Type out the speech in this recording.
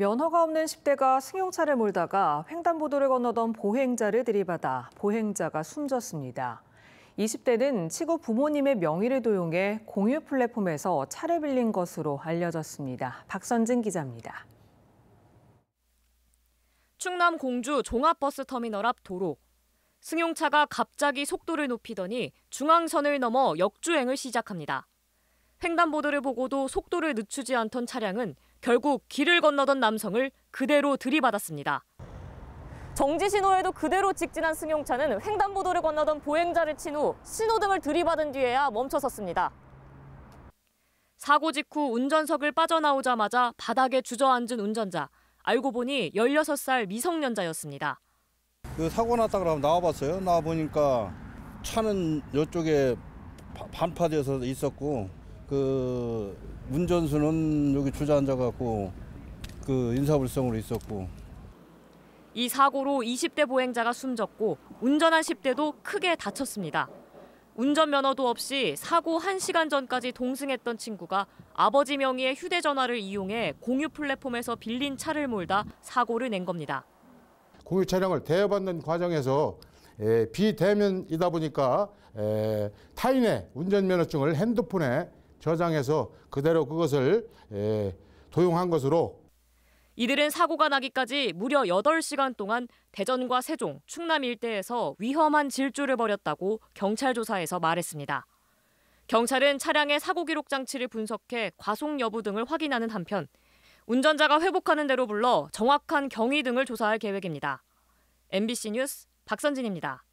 면허가 없는 10대가 승용차를 몰다가 횡단보도를 건너던 보행자를 들이받아 보행자가 숨졌습니다. 20대는 치고 부모님의 명의를 도용해 공유 플랫폼에서 차를 빌린 것으로 알려졌습니다. 박선진 기자입니다. 충남 공주 종합버스터미널 앞 도로. 승용차가 갑자기 속도를 높이더니 중앙선을 넘어 역주행을 시작합니다. 횡단보도를 보고도 속도를 늦추지 않던 차량은 결국 길을 건너던 남성을 그대로 들이받았습니다. 정지 신호에도 그대로 직진한 승용차는 횡단보도를 건너던 보행자를 친 후 신호등을 들이받은 뒤에야 멈춰섰습니다. 사고 직후 운전석을 빠져나오자마자 바닥에 주저앉은 운전자. 알고 보니 16살 미성년자였습니다. 그 사고 났다 그러면 나와봤어요. 나와보니까 차는 이쪽에 반파되어서 있었고 그 운전수는 여기 주저앉아 갖고 그 인사불성으로 있었고 이 사고로 20대 보행자가 숨졌고 운전한 10대도 크게 다쳤습니다. 운전면허도 없이 사고 1시간 전까지 동승했던 친구가 아버지 명의의 휴대전화를 이용해 공유 플랫폼에서 빌린 차를 몰다 사고를 낸 겁니다. 공유 차량을 대여받는 과정에서 비대면이다 보니까 타인의 운전면허증을 핸드폰에 저장해서 그대로 그것을 예, 도용한 것으로 이들은 사고가 나기까지 무려 8시간 동안 대전과 세종, 충남 일대에서 위험한 질주를 벌였다고 경찰 조사에서 말했습니다. 경찰은 차량의 사고 기록 장치를 분석해 과속 여부 등을 확인하는 한편 운전자가 회복하는 대로 불러 정확한 경위 등을 조사할 계획입니다. MBC 뉴스 박선진입니다.